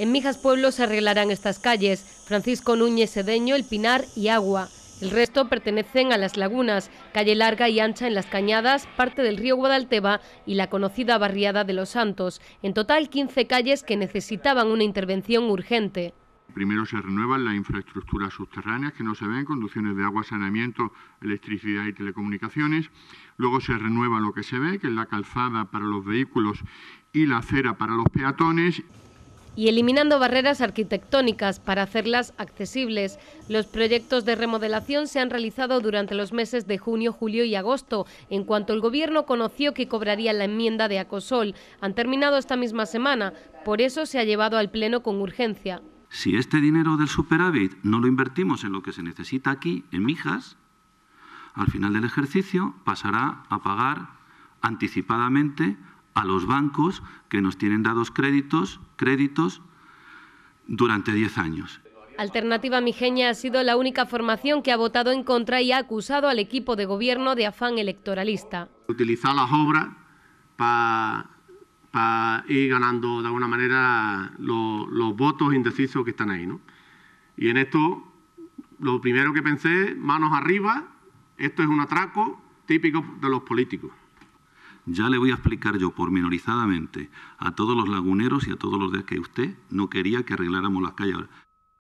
En Mijas Pueblo se arreglarán estas calles, Francisco Núñez Sedeño, El Pinar y Agua. El resto pertenecen a las lagunas, calle larga y ancha en las cañadas, parte del río Guadalteba y la conocida barriada de Los Santos. En total 15 calles que necesitaban una intervención urgente. Primero se renuevan las infraestructuras subterráneas que no se ven, conducciones de agua, saneamiento, electricidad y telecomunicaciones. Luego se renueva lo que se ve, que es la calzada para los vehículos y la acera para los peatones y eliminando barreras arquitectónicas para hacerlas accesibles. Los proyectos de remodelación se han realizado durante los meses de junio, julio y agosto, en cuanto el Gobierno conoció que cobraría la enmienda de Acosol. Han terminado esta misma semana, por eso se ha llevado al Pleno con urgencia. Si este dinero del superávit no lo invertimos en lo que se necesita aquí, en Mijas, al final del ejercicio pasará a pagar anticipadamente a los bancos que nos tienen dados créditos, créditos durante 10 años. Alternativa Mijeña ha sido la única formación que ha votado en contra y ha acusado al equipo de gobierno de afán electoralista. Utilizar las obras para ir ganando de alguna manera los, votos indecisos que están ahí. Y en esto, lo primero que pensé, manos arriba, esto es un atraco típico de los políticos. Ya le voy a explicar yo pormenorizadamente a todos los laguneros y a todos los de que usted no quería que arregláramos las calles